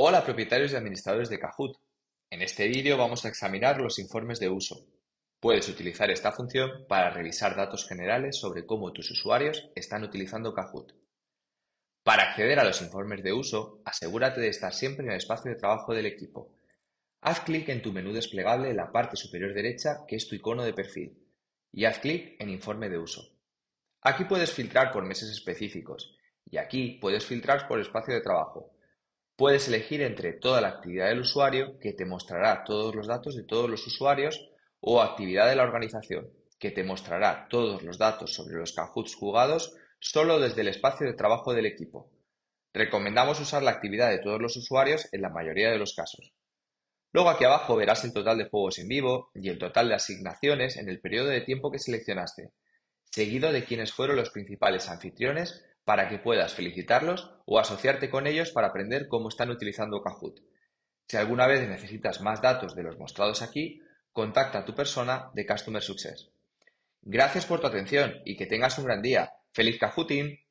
Hola propietarios y administradores de Kahoot. En este vídeo vamos a examinar los informes de uso. Puedes utilizar esta función para revisar datos generales sobre cómo tus usuarios están utilizando Kahoot. Para acceder a los informes de uso, asegúrate de estar siempre en el espacio de trabajo del equipo. Haz clic en tu menú desplegable en la parte superior derecha, que es tu icono de perfil, y haz clic en Informe de uso. Aquí puedes filtrar por meses específicos y aquí puedes filtrar por espacio de trabajo Puedes elegir entre toda la actividad del usuario, que te mostrará todos los datos de todos los usuarios, o actividad de la organización, que te mostrará todos los datos sobre los cajuts jugados solo desde el espacio de trabajo del equipo. Recomendamos usar la actividad de todos los usuarios en la mayoría de los casos. Luego aquí abajo verás el total de juegos en vivo y el total de asignaciones en el periodo de tiempo que seleccionaste, seguido de quienes fueron los principales anfitriones para que puedas felicitarlos o asociarte con ellos para aprender cómo están utilizando Kahoot. Si alguna vez necesitas más datos de los mostrados aquí, contacta a tu persona de Customer Success. Gracias por tu atención y que tengas un gran día. ¡Feliz Kahooting!